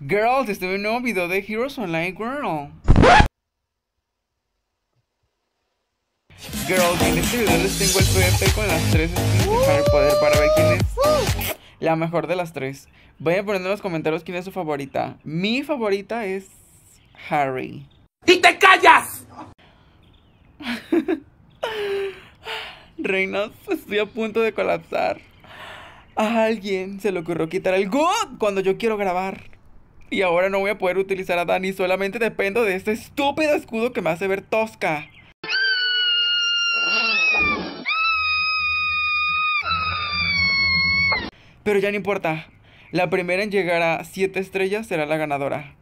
Girls, este es un nuevo video de Heroes Online Girl. Girls, en este video les tengo el PvP con las tres skins de Harry para ver quién es la mejor de las tres. Voy a poner en los comentarios quién es su favorita. Mi favorita es Harry. ¡Y te callas! Reinas, estoy a punto de colapsar. A alguien se le ocurrió quitar el good cuando yo quiero grabar. Y ahora no voy a poder utilizar a Dani, solamente dependo de este estúpido escudo que me hace ver tosca. Pero ya no importa. La primera en llegar a 7 estrellas será la ganadora.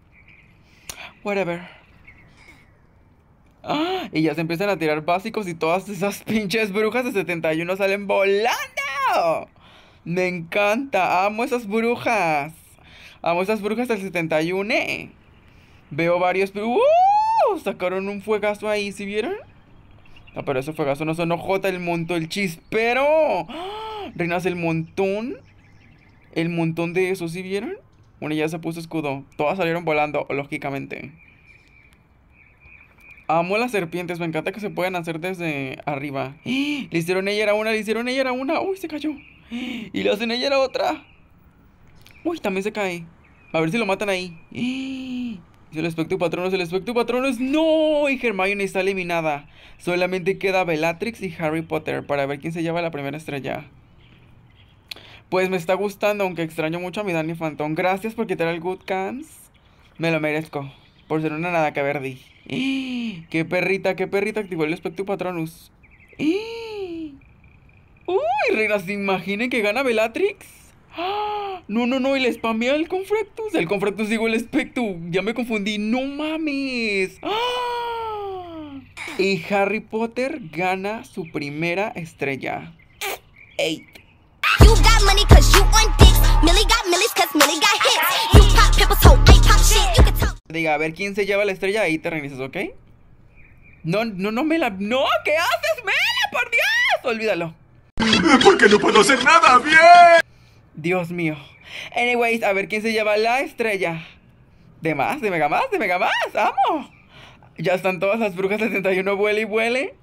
Whatever. Ah, y ya se empiezan a tirar básicos y todas esas pinches brujas de 71 salen volando. Me encanta, amo esas brujas. Amo esas brujas del 71. Eh. Veo varios... ¡Uh! Sacaron un fuegazo ahí, ¿sí vieron? No, pero ese fuegazo no son el monto, el chispero. ¡Ah! Reinas, el montón. El montón de esos, ¿sí vieron? Bueno, ya se puso escudo. Todas salieron volando, lógicamente. Amo las serpientes, me encanta que se puedan hacer desde arriba. ¡Ah! Le hicieron ella era una, le hicieron ella era una. Uy, se cayó. ¡Ah! Y le hacen ella era otra. Uy, también se cae. A ver si lo matan ahí. Es el espectro patronos, el espectro patronus ¡No! Y Hermione está eliminada. Solamente queda Bellatrix y Harry Potter para ver quién se lleva la primera estrella. Pues me está gustando, aunque extraño mucho a mi Danny Phantom. Gracias por quitar el Good Cans. Me lo merezco. Por ser una nada que verdi. ¡Qué perrita, qué perrita activó el espectro patronus! ¡Uy, Reina, ¿Se imaginen que gana Bellatrix? No, No, no, y le spamea al Confractus. El Confractus digo el espectu, Ya me confundí. No mames. ¡Ah! Y Harry Potter gana su primera estrella. Eight. You got money you Millie got Millie got hits. You pop shit. Diga, a ver quién se lleva la estrella. Ahí te revisas, ¿ok? No, no, no, Mela. No, ¿qué haces, Mela? Por Dios. Olvídalo. Porque no puedo hacer nada bien. Dios mío. Anyways, a ver quién se lleva la estrella. De más, de mega más, de mega más. ¡Amo! Ya están todas las brujas 61, vuele y vuele.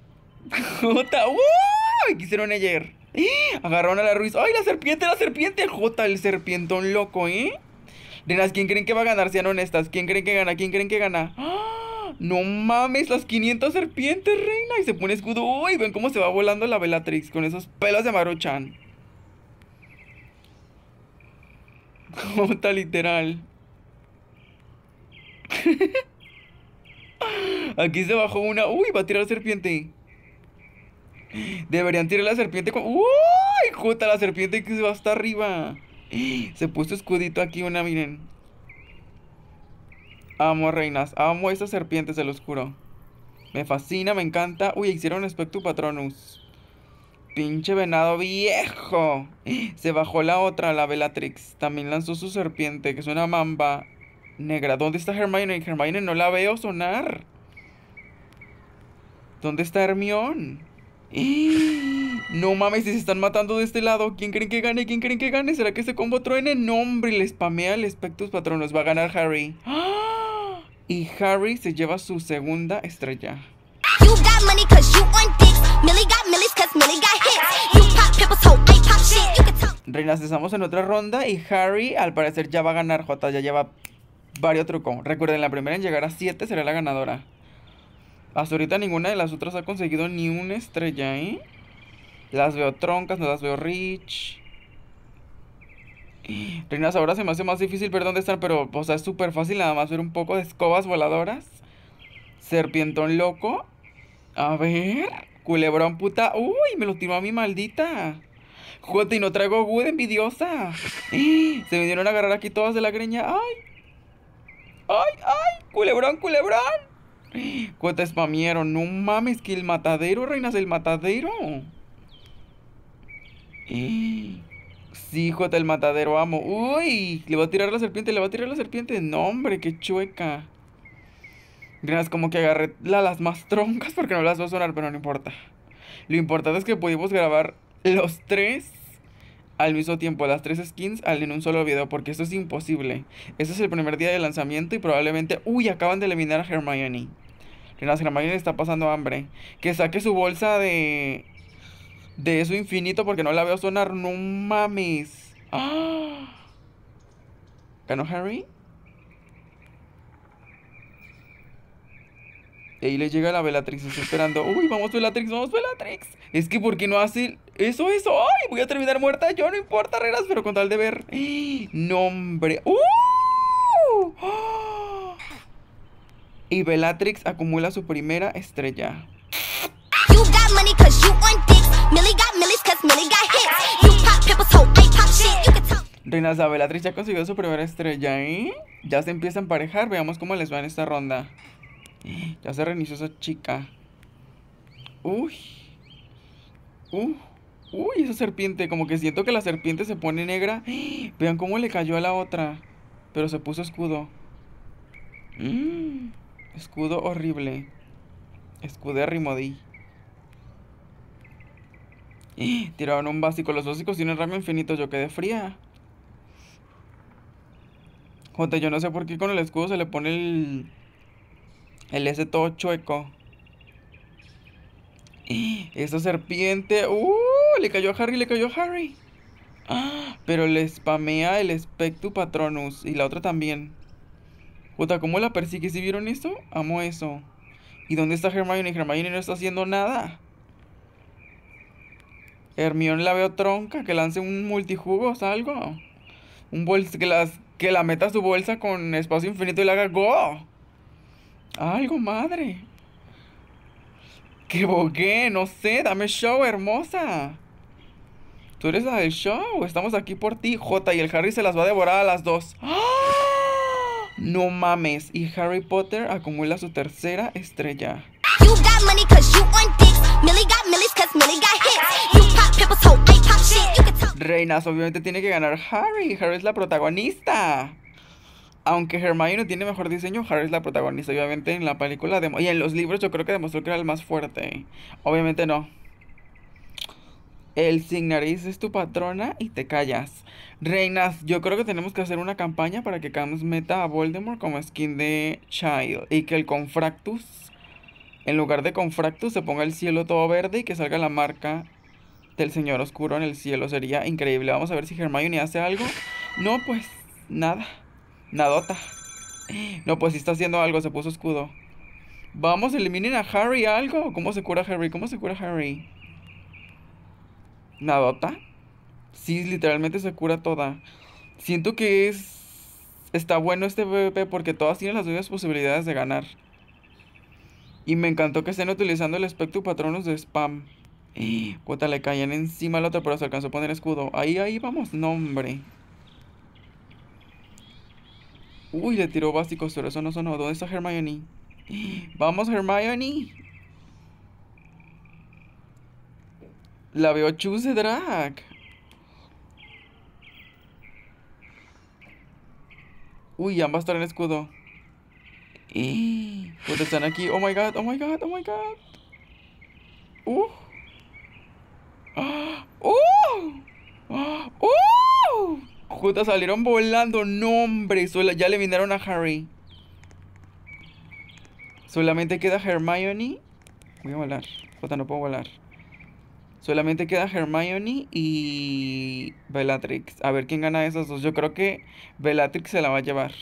Jota, ¡Uy! Me quisieron ayer? Agarraron a la Ruiz. ¡Ay, la serpiente, la serpiente! Jota, el serpientón loco, ¿eh? Nenas, ¿quién creen que va a ganar? Sean honestas. ¿Quién creen que gana? ¿Quién creen que gana? ¡Ah! No mames, las 500 serpientes, reina. Y se pone escudo. Uy, ven cómo se va volando la Bellatrix con esos pelos de Maruchan. Jota, literal. Aquí se bajó una. Uy, va a tirar la serpiente. Deberían tirar la serpiente con. ¡Uy! Jota, la serpiente que se va hasta arriba. Se puso escudito aquí una, miren. Amo reinas. Amo esas serpientes, se los juro. Me fascina, me encanta. Uy, hicieron Spectrum Patronus. Pinche venado viejo. Se bajó la otra, la Bellatrix. También lanzó su serpiente, que es una mamba negra. ¿Dónde está Hermione? Hermione no la veo sonar. ¿Dónde está Hermión? No mames, se están matando de este lado. ¿Quién creen que gane? ¿Quién creen que gane? ¿Será que este combo truene? No, hombre, le spamea el espectus patronos, Va a ganar Harry. Y Harry se lleva su segunda estrella. You got money estamos en otra ronda y Harry al parecer ya va a ganar, Jota, ya lleva varios trucos. Recuerden, la primera en llegar a 7 será la ganadora. Hasta ahorita ninguna de las otras ha conseguido ni una estrella, ¿eh? Las veo troncas, no las veo rich. Reinas, ahora se me hace más difícil Perdón dónde estar, pero, o es súper fácil nada más ver un poco de escobas voladoras. Serpientón loco. A ver. Culebrón puta. Uy, me lo tiró a mi maldita. Jota, y no traigo Wood, envidiosa. Se me dieron a agarrar aquí todas de la greña. ¡Ay! ¡Ay, ay! ¡Culebrón, culebrón! Jota, spamieron. No mames, que el matadero, reinas, el matadero. Sí, Jota, el matadero, amo. ¡Uy! Le va a tirar la serpiente, le va a tirar la serpiente. No, hombre, qué chueca. Reinas, como que agarré las más troncas porque no las va a sonar, pero no importa. Lo importante es que pudimos grabar los tres al mismo tiempo las tres skins en un solo video porque esto es imposible. Este es el primer día de lanzamiento y probablemente... ¡Uy! Acaban de eliminar a Hermione. la Hermione está pasando hambre. Que saque su bolsa de... De eso infinito porque no la veo sonar. ¡No mames! ¡Ah! ¿Ganó Harry? Y ahí le llega la Bellatrix, está esperando. ¡Uy, vamos Bellatrix, vamos Bellatrix! Es que ¿por qué no hace eso, eso. ¡Ay! Voy a terminar muerta. Yo no importa, reglas, pero con tal de ver. ¡Nombre! ¡Uh! Y Bellatrix acumula su primera estrella. Reina Bellatrix ya consiguió su primera estrella, ¿eh? Ya se empieza a emparejar. Veamos cómo les va en esta ronda. Ya se reinició esa chica. Uy. Uy. Uh. Uy, esa serpiente, como que siento que la serpiente se pone negra. ¡Eh! Vean cómo le cayó a la otra. Pero se puso escudo. Mm, escudo horrible. Escudérrimo Rimodi. ¡Eh! Tiraron un básico. Los básicos tienen ramo infinito. Yo quedé fría. Jota, yo no sé por qué con el escudo se le pone el... El S todo chueco. ¡Eh! Esa serpiente. ¡Uh! le cayó a Harry, le cayó a Harry. Ah, pero le spamea el Spectu Patronus y la otra también. Jota, ¿cómo la persigue? ¿Sí vieron eso? Amo eso. ¿Y dónde está Hermione? Hermione no está haciendo nada. Hermione la veo tronca, que lance un multijugos, algo. Un bols que, las, que la meta a su bolsa con espacio infinito y la haga go. Algo, madre. Que bogué, no sé, dame show, hermosa. ¿Tú eres la del show? Estamos aquí por ti, J. Y el Harry se las va a devorar a las dos. ¡Ah! No mames. Y Harry Potter acumula su tercera estrella. Reinas, obviamente tiene que ganar Harry. Harry es la protagonista. Aunque Hermione tiene mejor diseño, Harry es la protagonista. Obviamente en la película y en los libros yo creo que demostró que era el más fuerte. Obviamente no. El sin nariz es tu patrona y te callas. Reinas, yo creo que tenemos que hacer una campaña para que Camus meta a Voldemort como skin de Child. Y que el Confractus, en lugar de Confractus, se ponga el cielo todo verde y que salga la marca del Señor Oscuro en el cielo. Sería increíble. Vamos a ver si Hermione hace algo. No, pues nada. Nadota. No, pues si está haciendo algo, se puso escudo. Vamos, eliminen a Harry algo. ¿Cómo se cura Harry? ¿Cómo se cura Harry? Nadota. Sí, literalmente se cura toda. Siento que es. Está bueno este BBP porque todas tienen las mismas posibilidades de ganar. Y me encantó que estén utilizando el espectro patronos de Spam. Cuota, eh, le caían encima al otro, pero se alcanzó a poner escudo. Ahí, ahí vamos. No, hombre. Uy, le tiró básicos, pero eso no sonó. ¿Dónde está Hermione? Eh, vamos, Hermione. La veo choose drag. Uy, ambas están en escudo. Y... Pues, están aquí. Oh my god, oh my god, oh my god. Uh. ¡Oh! ¡Oh! salieron volando. No, hombre. Ya ya eliminaron a Harry. Solamente queda Hermione. Voy a volar. Jota, no puedo volar. Solamente queda Hermione y Bellatrix. A ver quién gana esas dos. Yo creo que Bellatrix se la va a llevar.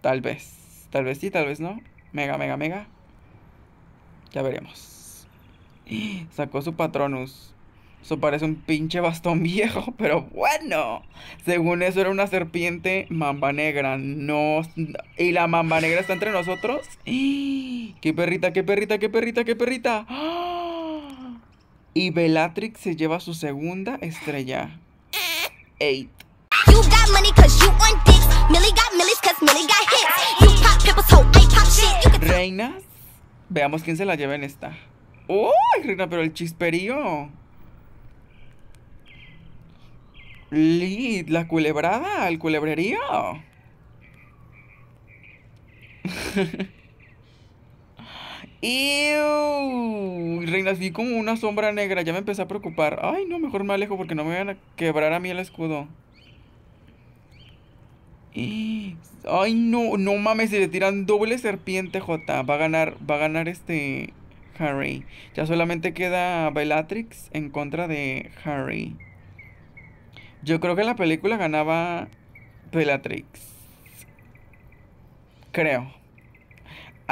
Tal vez. Tal vez sí, tal vez no. Mega, mega, mega. Ya veremos. Sacó su Patronus. Eso parece un pinche bastón viejo, pero bueno. Según eso era una serpiente mamba negra. No. Y la mamba negra está entre nosotros. ¡Qué perrita, qué perrita, qué perrita, qué perrita! ¡Ah! Y Bellatrix se lleva su segunda estrella. 8. Reinas, veamos quién se la lleva en esta. ¡Uy, reina, pero el chisperío! Lid, la culebrada, el culebrerío. ¡Ew! Reinas, vi como una sombra negra. Ya me empecé a preocupar. Ay, no, mejor me alejo porque no me van a quebrar a mí el escudo. Ay, no, no mames, si le tiran doble serpiente, J. Va a ganar, va a ganar este Harry. Ya solamente queda Bellatrix en contra de Harry. Yo creo que la película ganaba Bellatrix. Creo.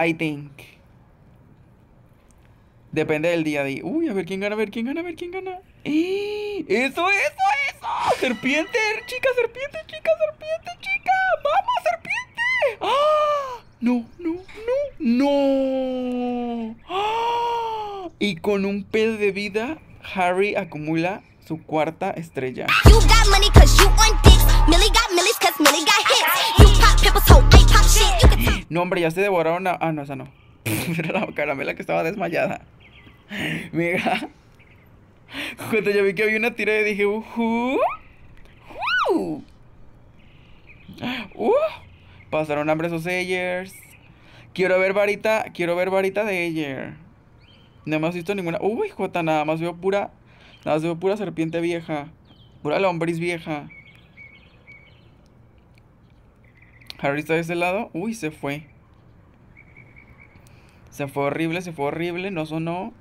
I think. Depende del día a día. Uy, a ver quién gana, a ver quién gana, a ver quién gana. ¡Eh! ¡Eso, eso, eso! ¡Serpiente! ¡Chica, serpiente, chica, serpiente, chica! ¡Vamos, serpiente! ¡Ah! No, no, no, no. ¡Ah! Y con un pez de vida, Harry acumula su cuarta estrella. No, hombre, ya se devoraron Ah, no, esa no. Era la caramela que estaba desmayada. Mira. Cuando yo vi que había una tira, dije, uh, uh, pasaron hambre esos Ayers. Quiero ver varita, quiero ver varita de Ayer. No hemos visto ninguna. Uy, Jota, nada más veo pura, nada más veo pura serpiente vieja, pura lombriz vieja. Harry está de ese lado. Uy, se fue. Se fue horrible, se fue horrible, no sonó.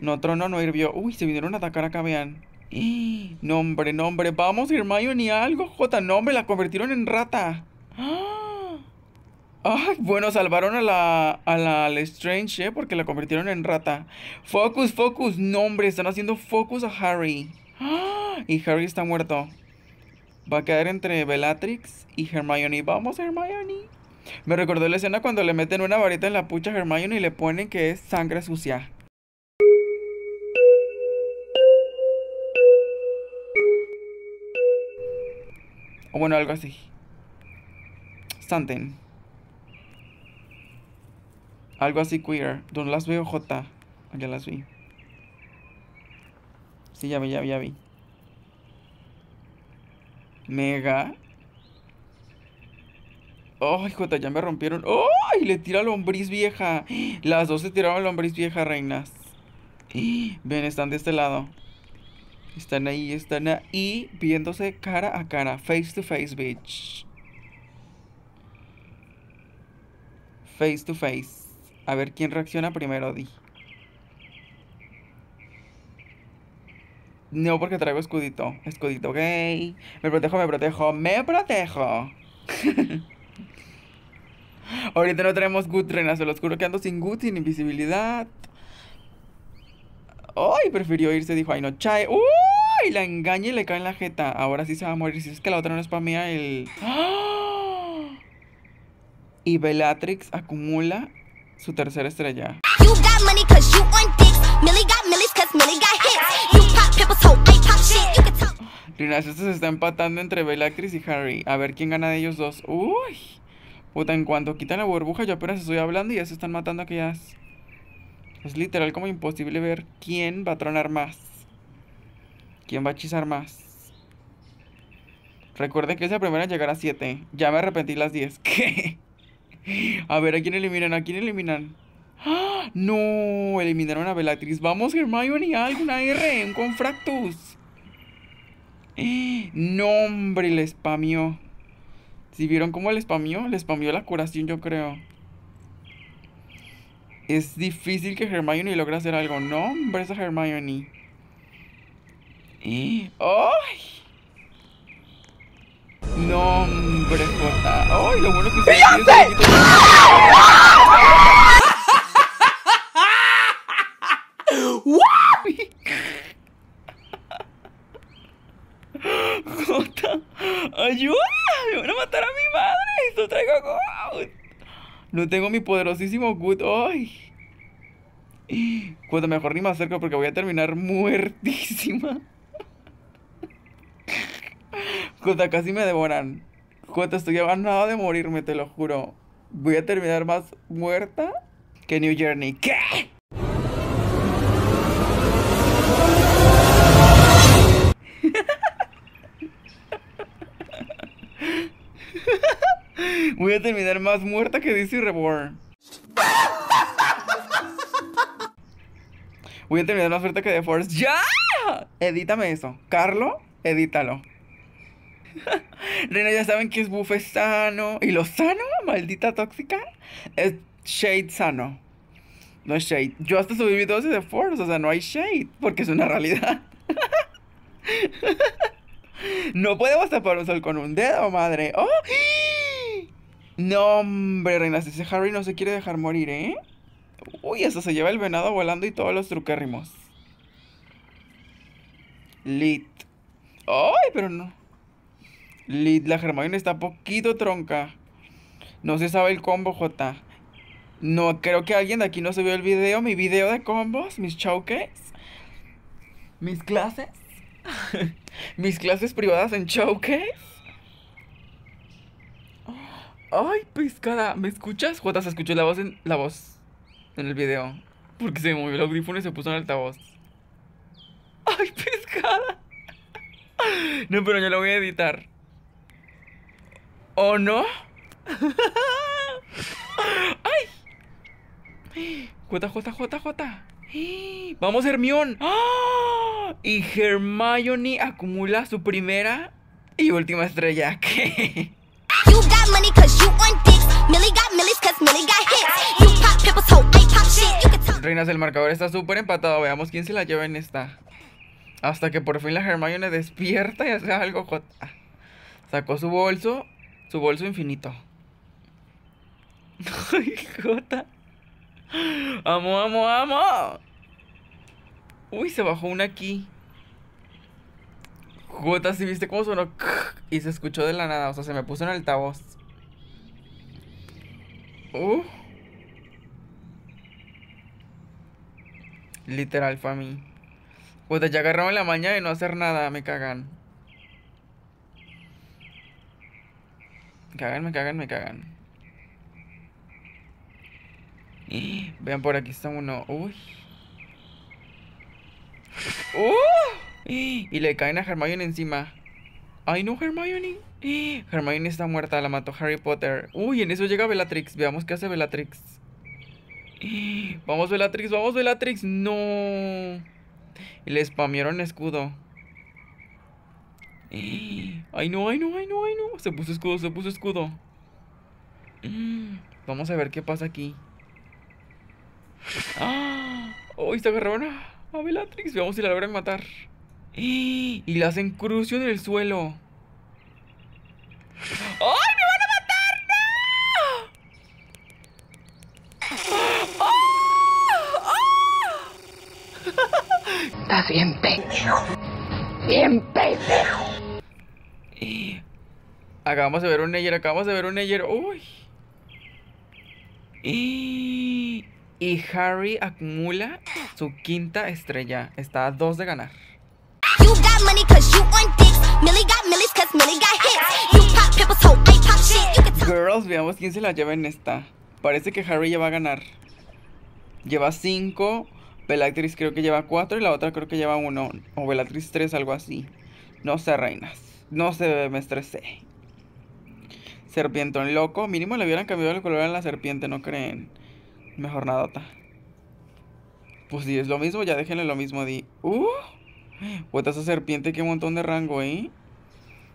No trono, no hirvió. Uy, se vinieron a atacar a vean. Nombre, nombre. Vamos, Hermione, algo, Jota. Nombre, la convirtieron en rata. ¡Ah! Ay, bueno, salvaron a la, a la, Strange, ¿eh? Porque la convirtieron en rata. Focus, focus. Nombre, están haciendo focus a Harry. Y Harry está muerto. Va a quedar entre Bellatrix y Hermione. Vamos, Hermione. Me recordó la escena cuando le meten una varita en la pucha a Hermione y le ponen que es sangre sucia. O bueno, algo así. Something. Algo así queer. ¿Dónde las veo, J? Ah, ya las vi. Sí, ya vi, ya vi, ya vi. Mega. ¡Ay, Jota, ya me rompieron! ¡Ay, le tira lombriz vieja! Las dos se tiraron lombriz vieja, reinas. Ven, están de este lado. Están ahí, están ahí viéndose cara a cara, face to face, bitch. Face to face. A ver quién reacciona primero, Di. No, porque traigo escudito. Escudito gay. Me protejo, me protejo, me protejo. Ahorita no tenemos good, reina. Se los juro que ando sin Gut, sin invisibilidad. ¡Ay! Prefirió irse, dijo, ay no, Chae. ¡Uy! La engaña y le cae en la jeta. Ahora sí se va a morir. Si es que la otra no es para mí, el. ¡Ah! Y Bellatrix acumula su tercera estrella. Rinas, esto se está empatando entre Bellatrix y Harry. A ver quién gana de ellos dos. Uy. Puta, en cuanto quitan la burbuja, yo apenas estoy hablando y ya se están matando aquellas. Es literal como imposible ver quién va a tronar más. ¿Quién va a hechizar más? Recuerden que es la primera en llegar a 7. Ya me arrepentí las 10. ¿Qué? A ver, ¿a quién eliminan? ¿A quién eliminan? ¡Ah! ¡No! Eliminaron a Bellatrix. ¡Vamos, Hermione! ¡Alguna una R! ¡Un confractus! ¡No, hombre! Le spamió. ¿Si vieron cómo le spamió? Le spamió la curación, yo creo. Es difícil que Hermione logre hacer algo. No, esa Hermione. ¡Ay! No, hombre, Jota. ¡Ay, lo bueno que se ¡Jota! ¡Ayuda! ¡Me van a matar a mi madre! ¡Esto traigo a no tengo mi poderosísimo Good. ¡Ay! Cuando mejor ni me acerco porque voy a terminar muertísima. Cuando casi me devoran. Cuando estoy a nada de morirme, te lo juro. Voy a terminar más muerta que New Journey. ¿Qué? Voy a terminar más muerta que DC Reborn. Voy a terminar más muerta que The Force. ¡Ya! Edítame eso. Carlo, edítalo. Reina, ya saben que es buffet sano. ¿Y lo sano, maldita tóxica? Es shade sano. No es shade. Yo hasta subí dosis de The Force, o sea, no hay shade, porque es una realidad. no podemos tapar un sol con un dedo, madre. ¡Oh! No, hombre, reinas, ese Harry no se quiere dejar morir, ¿eh? Uy, Eso se lleva el venado volando y todos los truquérrimos. Lit. ¡Ay, pero no! Lit, la Hermione está poquito tronca. No se sabe el combo, J. No, creo que alguien de aquí no se vio el video. Mi video de combos, mis showcase. Mis clases. mis clases privadas en showcase. Ay, pescada, ¿me escuchas? Jota, se escuchó la voz en la voz en el video. Porque se movió el audífono y se puso en altavoz. Ay, pescada. No, pero yo lo voy a editar. ¿O no? ¡Ay! Jota ¡Vamos, Hermión! Y Hermione acumula su primera y última estrella. ¿Qué? Reinas el marcador está súper empatado. Veamos quién se la lleva en esta. Hasta que por fin la Hermione despierta y hace algo Sacó su bolso. Su bolso infinito. Ay, Jota. Amo, amo, amo. Uy, se bajó una aquí. Jota, si viste cómo sonó y se escuchó de la nada. O sea, se me puso en altavoz. Uh. Literal, mí Puta, ya agarraron la mañana de no hacer nada, me cagan. Me cagan, me cagan, me cagan. vean, por aquí está uno. Uy. ¡Uh! Y le caen a Hermione encima. Ay, no, Hermione. Eh, Hermione está muerta, la mató Harry Potter. Uy, en eso llega Bellatrix. Veamos qué hace Bellatrix. Eh, vamos, Bellatrix, vamos, Bellatrix. No. le spamearon escudo. Eh, ay, no, ay, no, ay, no, ay, no. Se puso escudo, se puso escudo. Mm, vamos a ver qué pasa aquí. ¡Ah! Oh, se agarraron a, a Bellatrix! Veamos si la logran matar. Y las hacen crucio en el suelo. ¡Ay, me van a matar! ¡No! Estás bien pendejo. Bien pendejo. Acabamos de ver un Neyer, acabamos de ver un Neyer. Uy. Y, y Harry acumula su quinta estrella. Está a dos de ganar. Girls, veamos quién se la lleva en esta. Parece que Harry ya va a ganar. Lleva 5. Bellatrix creo que lleva cuatro y la otra creo que lleva uno O Bellatrix 3, algo así. No sé, reinas. No sé, me estresé. en loco. Mínimo le hubieran cambiado el color a la serpiente, ¿no creen? Mejor nada Pues si es lo mismo, ya déjenle lo mismo, di. ¡Uh! Pues esa serpiente, qué montón de rango, ¿eh?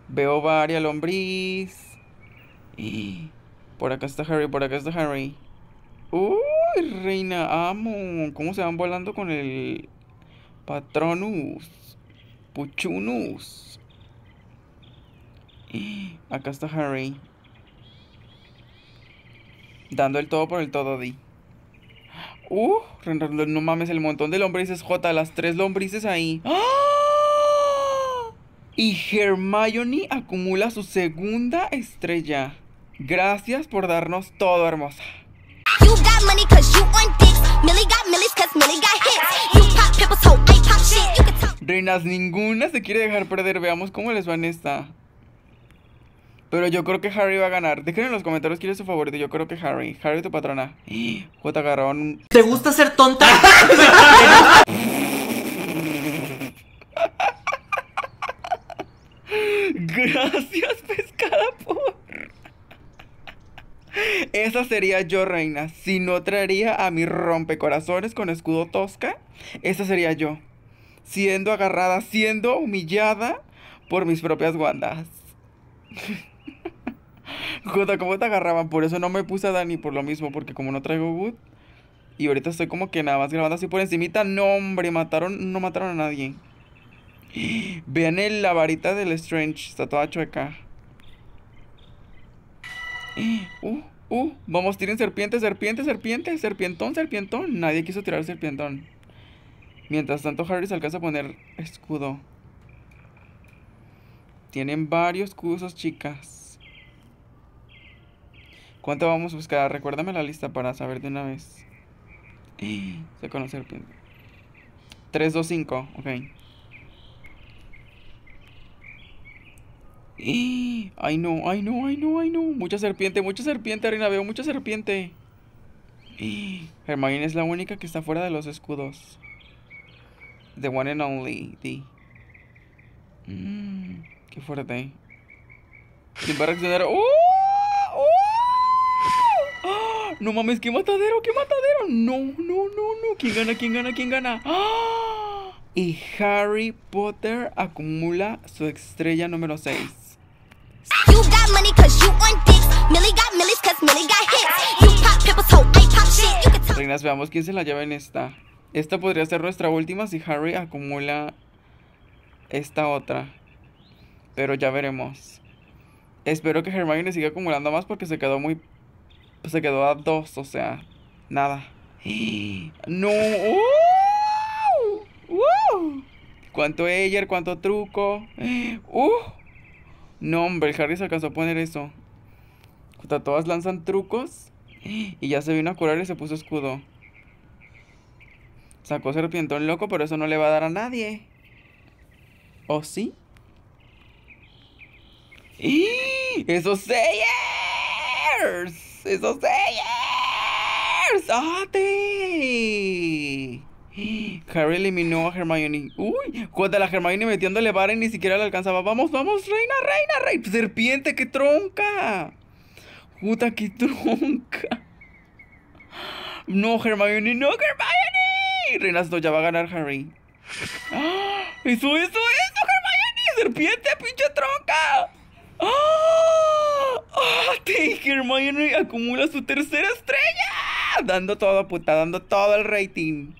Veo varias lombriz. Y por acá está Harry, por acá está Harry. ¡Uy, reina! ¡Amo! ¿Cómo se van volando con el Patronus? Puchunus. Acá está Harry. Dando el todo por el todo, Di. Uh, no mames, el montón de lombrices, J, las tres lombrices ahí. ¡Ah! Y Hermione acumula su segunda estrella. Gracias por darnos todo, hermosa. Reinas, ninguna se quiere dejar perder. Veamos cómo les va en esta. Pero yo creo que Harry va a ganar. Dejen en los comentarios quién es su favorito. Yo creo que Harry. Harry, tu patrona. J. Garrón. ¿Te gusta ser tonta? Gracias, pescada por. Esa sería yo, reina. Si no traería a mi rompecorazones con escudo tosca, esa sería yo. Siendo agarrada, siendo humillada por mis propias guandas. Jota, ¿cómo te agarraban? Por eso no me puse a Dani, por lo mismo, porque como no traigo Wood. Y ahorita estoy como que nada más grabando así por encimita. No, hombre, mataron, no mataron a nadie. Vean el, la varita del Strange, está toda chueca. Uh, uh, vamos, tiren serpiente, serpiente, serpiente, serpientón, serpientón. Nadie quiso tirar serpientón. Mientras tanto, Harry se alcanza a poner escudo. Tienen varios escudos, chicas. ¿Cuánto vamos a buscar? Recuérdame la lista para saber de una vez. Se conoce el 3, 2, 5. Ok. Ay no, ay no, ay no, ay no. Mucha serpiente, mucha serpiente, arena Veo mucha serpiente. Hermione es la única que está fuera de los escudos. The one and only. The... Mm, qué fuerte. Sin para acceder. ¡Uh! No mames, qué matadero, qué matadero. No, no, no, no. ¿Quién gana, quién gana, quién gana? ¡Ah! Y Harry Potter acumula su estrella número 6. Reinas, veamos quién se la lleva en esta. Esta podría ser nuestra última si Harry acumula esta otra. Pero ya veremos. Espero que Hermione siga acumulando más porque se quedó muy pues, se quedó a dos, o sea, nada. No. ¡Uh! Cuánto ayer, cuánto truco. ¡Uh! No, hombre, el Harry se alcanzó a poner eso. todas lanzan trucos. Y ya se vino a curar y se puso escudo. Sacó serpientón loco, pero eso no le va a dar a nadie. ¿O sí? ¡Esos Sayers! esos Sayers. ¡Ate! Harry eliminó a Hermione. Uy, cuando la Hermione metiéndole vara y ni siquiera la alcanzaba. Vamos, vamos, reina, reina, rey, Serpiente, qué tronca. ¡Juta, qué tronca. No, Hermione, no, Hermione. Reina, esto ya va a ganar Harry. ¡Ah! Eso, eso, eso, Hermione. Serpiente, pinche tronca. ¡Ah! Take Hermione acumula su tercera estrella! Dando todo, puta, dando todo el rating.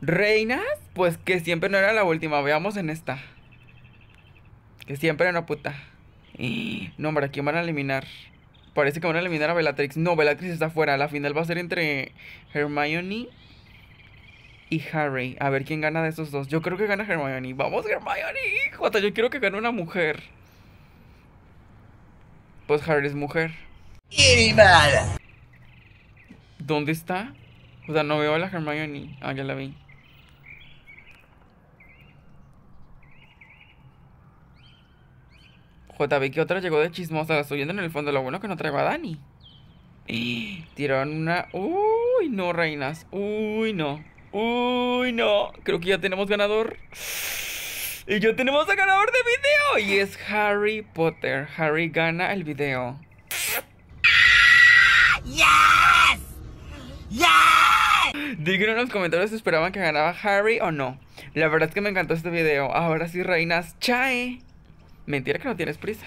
Reinas, pues que siempre no era la última. Veamos en esta. Que siempre era una puta. No, hombre, quién van a eliminar? Parece que van a eliminar a Bellatrix. No, Bellatrix está fuera. La final va a ser entre Hermione y Harry. A ver quién gana de esos dos. Yo creo que gana Hermione. Vamos, Hermione. Jota, yo quiero que gane una mujer. Pues Harry es mujer. ¿Dónde está? O sea, no veo a la Hermione. Ah, ya la vi. Jota, vi que otra llegó de chismosa. La estoy viendo en el fondo. Lo bueno que no traigo a Dani. Y Tiraron una... Uy, no, reinas. Uy, no. Uy, no. Creo que ya tenemos ganador. Y ya tenemos a ganador de video. Y es Harry Potter. Harry gana el video. ¡Yes! ¡Yes! en los comentarios si esperaban que ganaba Harry o no. La verdad es que me encantó este video. Ahora sí, reinas. ¡Chae! Mentira que no tienes prisa.